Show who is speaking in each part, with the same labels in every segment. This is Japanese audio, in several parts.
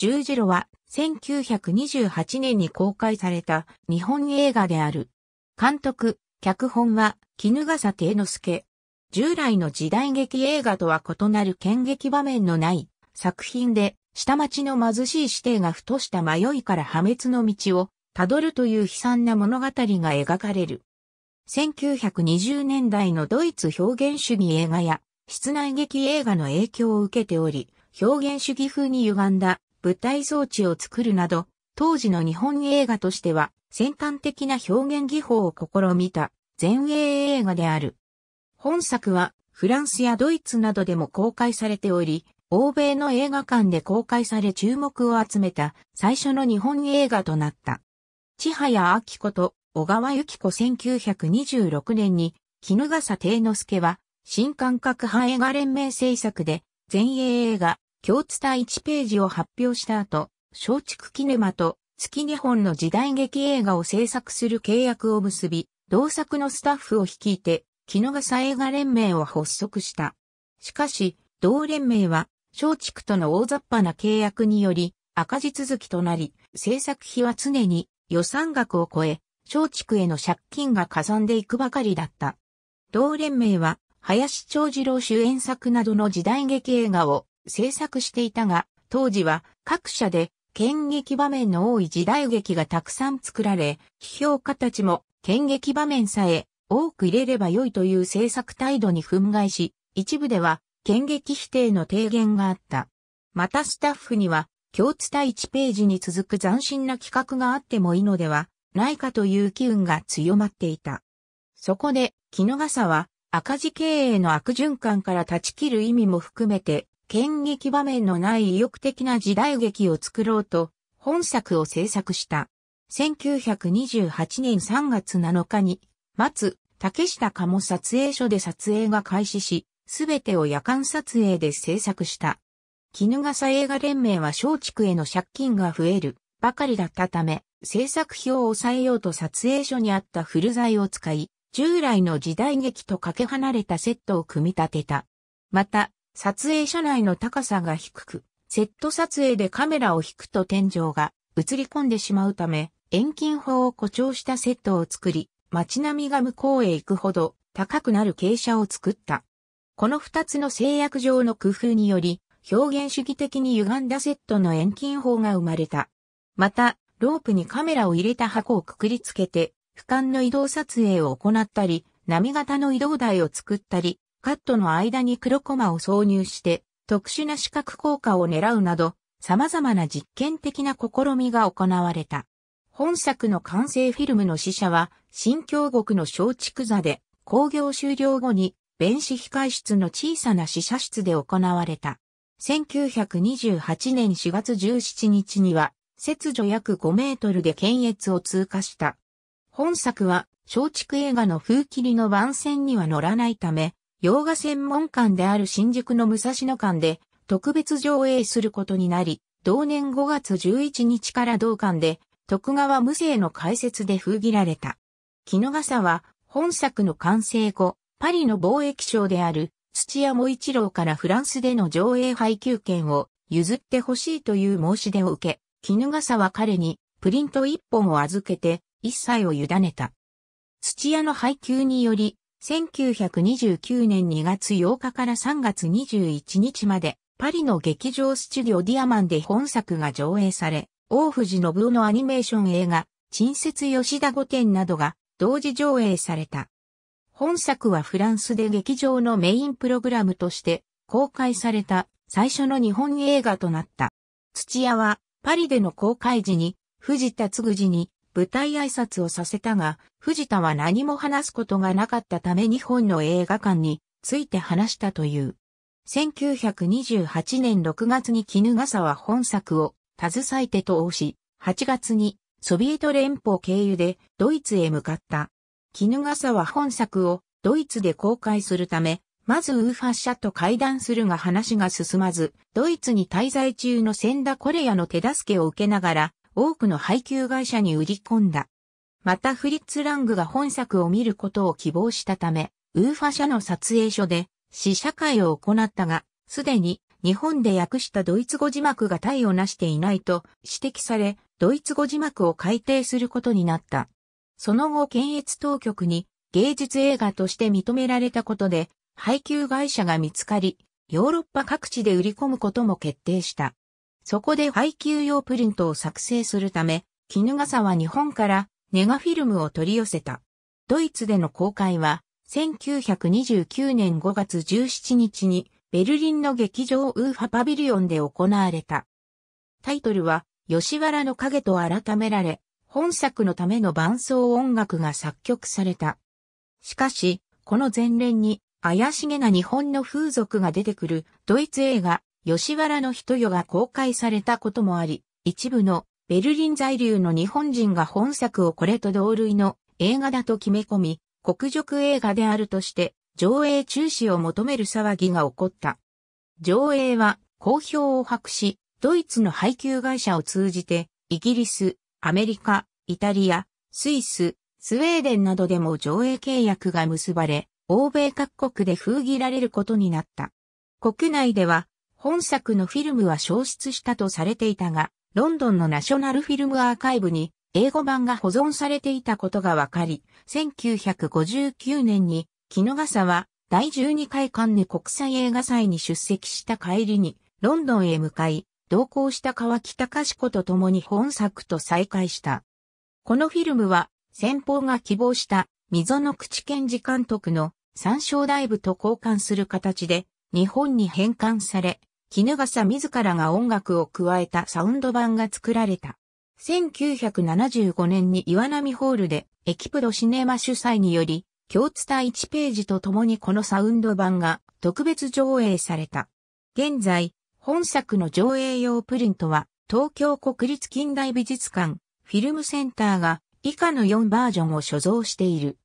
Speaker 1: 十字路は1928年に公開された日本映画である。監督、脚本は絹笠定之助。従来の時代劇映画とは異なる剣劇場面のない作品で、下町の貧しい指定がふとした迷いから破滅の道を辿るという悲惨な物語が描かれる。1920年代のドイツ表現主義映画や室内劇映画の影響を受けており、表現主義風に歪んだ舞台装置を作るなど、当時の日本映画としては先端的な表現技法を試みた前衛映画である。本作はフランスやドイツなどでも公開されており、欧米の映画館で公開され注目を集めた最初の日本映画となった。千早明子と小川由紀子1926年に、絹笠定之助は新感覚派映画連盟制作で前衛映画共伝田1ページを発表した後、松竹キネマと月2本の時代劇映画を制作する契約を結び、同作のスタッフを率いて、木野笠映画連盟を発足した。しかし、同連盟は、松竹との大雑把な契約により、赤字続きとなり、制作費は常に予算額を超え、松竹への借金がかさんでいくばかりだった。同連盟は、林長次郎主演作などの時代劇映画を制作していたが、当時は各社で剣劇場面の多い時代劇がたくさん作られ、批評家たちも剣劇場面さえ多く入れれば良いという制作態度に憤慨し、一部では剣劇否定の提言があった。またスタッフには、共通対1ページに続く斬新な企画があってもいいのではないかという機運が強まっていた。そこで、木の傘は赤字経営の悪循環から断ち切る意味も含めて、剣劇場面のない意欲的な時代劇を作ろうと、本作を制作した。1928年3月7日に、松、竹下かも撮影所で撮影が開始し、すべてを夜間撮影で制作した。絹笠映画連盟は松竹への借金が増えるばかりだったため、制作費を抑えようと撮影所にあった古材を使い、従来の時代劇とかけ離れたセットを組み立てた。また、撮影車内の高さが低く、セット撮影でカメラを引くと天井が映り込んでしまうため、遠近法を誇張したセットを作り、街並みが向こうへ行くほど高くなる傾斜を作った。この二つの制約上の工夫により、表現主義的に歪んだセットの遠近法が生まれた。また、ロープにカメラを入れた箱をくくりつけて、俯瞰の移動撮影を行ったり、波型の移動台を作ったり、カットの間に黒コマを挿入して特殊な視覚効果を狙うなど様々な実験的な試みが行われた。本作の完成フィルムの試写は新京極の松竹座で工業終了後に弁子控室の小さな試写室で行われた。1928年4月17日には、切除約5メートルで検閲を通過した。本作は、松竹映画の風切りの番線には乗らないため、洋画専門館である新宿の武蔵野館で特別上映することになり、同年5月11日から同館で徳川無生の解説で封切られた。絹笠は本作の完成後、パリの貿易商である土屋茂一郎からフランスでの上映配給権を譲ってほしいという申し出を受け、絹笠は彼にプリント1本を預けて一切を委ねた。土屋の配給により1929年2月8日から3月21日まで、パリの劇場スチュディオディアマンで本作が上映され、大藤信夫のアニメーション映画、陳説吉田御殿などが同時上映された。本作はフランスで劇場のメインプログラムとして公開された最初の日本映画となった。土屋はパリでの公開時に藤田嗣次に舞台挨拶をさせたが、藤田は何も話すことがなかったため日本の映画館について話したという。1928年6月に絹笠は本作を携えて通し、8月にソビエト連邦経由でドイツへ向かった。絹笠は本作をドイツで公開するため、まずウーファッシャと会談するが話が進まず、ドイツに滞在中の千田コレヤの手助けを受けながら、多くの配給会社に売り込んだ。またフリッツ・ラングが本作を見ることを希望したため、ウーファ社の撮影所で試写会を行ったが、すでに日本で訳したドイツ語字幕が対をなしていないと指摘され、ドイツ語字幕を改定することになった。その後検閲当局に芸術映画として認められたことで、配給会社が見つかり、ヨーロッパ各地で売り込むことも決定した。そこで配給用プリントを作成するため、絹笠は日本からネガフィルムを取り寄せた。ドイツでの公開は、1929年5月17日に、ベルリンの劇場ウーファパビリオンで行われた。タイトルは、吉原の影と改められ、本作のための伴奏音楽が作曲された。しかし、この前例に、怪しげな日本の風俗が出てくるドイツ映画、吉原の人よが公開されたこともあり、一部のベルリン在留の日本人が本作をこれと同類の映画だと決め込み、国辱映画であるとして上映中止を求める騒ぎが起こった。上映は好評を博し、ドイツの配給会社を通じて、イギリス、アメリカ、イタリア、スイス、スウェーデンなどでも上映契約が結ばれ、欧米各国で封切られることになった。国内では本作のフィルムは消失したとされていたが、ロンドンのナショナルフィルムアーカイブに英語版が保存されていたことが分かり、1959年に、木野笠は第12回カンヌ国際映画祭に出席した帰りに、ロンドンへ向かい、同行した川北賢子と共に本作と再会した。このフィルムは、先方が希望した溝の口健治監督の参照ライブと交換する形で、日本に返還され、ガ笠自らが音楽を加えたサウンド版が作られた。1975年に岩波ホールでエキプロシネマ主催により、共通体1ページとともにこのサウンド版が特別上映された。現在、本作の上映用プリントは、東京国立近代美術館、フィルムセンターが以下の4バージョンを所蔵している。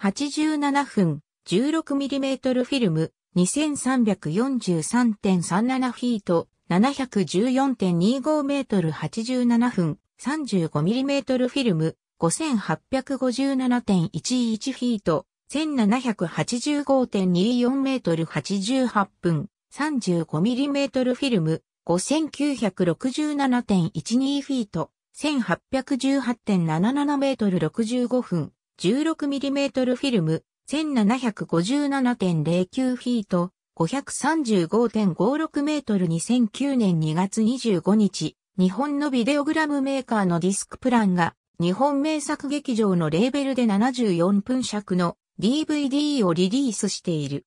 Speaker 1: 87分 16mm フィルム2343.37フィート、714.25メートル87分、35ミリメートルフィルム、5857.11フィート、1785.24メートル88分、35ミリメートルフィルム、5967.12フィート、1818.77メートル65分、16ミリメートルフィルム、1757.09フィート、535.56メートル2009年2月25日、日本のビデオグラムメーカーのディスクプランが、日本名作劇場のレーベルで74分尺の DVD をリリースしている。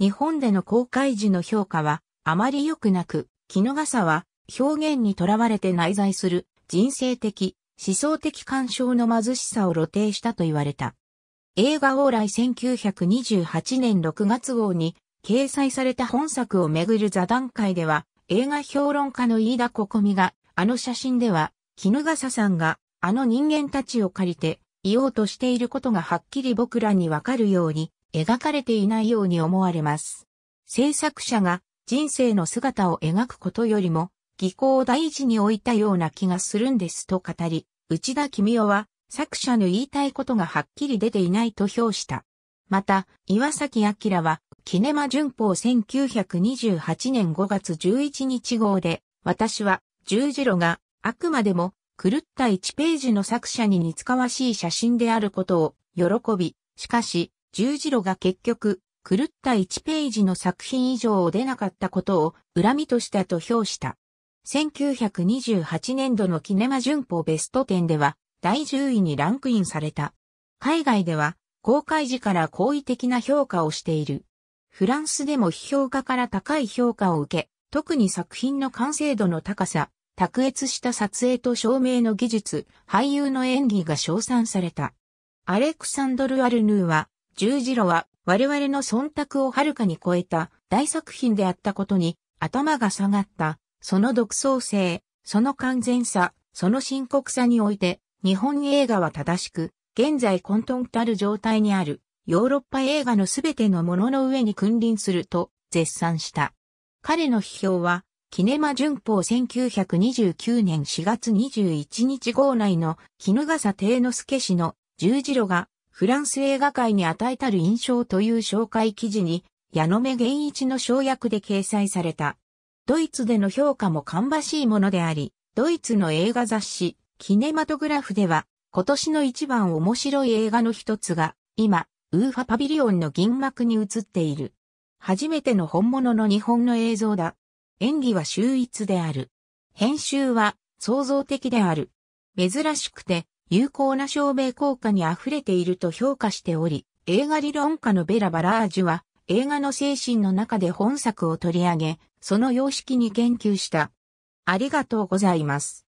Speaker 1: 日本での公開時の評価は、あまり良くなく、の傘は、表現にとらわれて内在する、人生的、思想的干渉の貧しさを露呈したと言われた。映画往来1928年6月号に掲載された本作をめぐる座談会では、映画評論家の飯田心美が、あの写真では、絹笠さんが、あの人間たちを借りて、いようとしていることがはっきり僕らにわかるように、描かれていないように思われます。制作者が人生の姿を描くことよりも、技巧を大事に置いたような気がするんですと語り、内田君夫は、作者の言いたいことがはっきり出ていないと評した。また、岩崎明は、キネマ旬報1928年5月11日号で、私は、十字路が、あくまでも、狂った1ページの作者に似つかわしい写真であることを、喜び、しかし、十字路が結局、狂った1ページの作品以上を出なかったことを恨みとしたと評した。1928年度のキネマ旬報ベスト10では、第10位にランクインされた。海外では公開時から好意的な評価をしている。フランスでも批評家から高い評価を受け、特に作品の完成度の高さ、卓越した撮影と照明の技術、俳優の演技が称賛された。アレクサンドル・アルヌーは、十字路は我々の忖度をはるかに超えた大作品であったことに頭が下がった、その独創性、その完全さ、その深刻さにおいて日本映画は正しく、現在混沌たる状態にある、ヨーロッパ映画のすべてのものの上に君臨すると絶賛した。彼の批評は、キネマ旬報1929年4月21日号内のテ笠ノ之助氏の十字路がフランス映画界に与えたる印象という紹介記事に矢野目源一の省略で掲載された。ドイツでの評価も芳しいものであり、ドイツの映画雑誌キネマトグラフでは、今年の一番面白い映画の一つが、今、ウーファパビリオンの銀幕に映っている。初めての本物の日本の映像だ。演技は秀逸である。編集は創造的である。珍しくて有効な照明効果に溢れていると評価しており、映画理論家のベラ・バラージュは映画の精神の中で本作を取り上げ、その様式に言及した。ありがとうございます。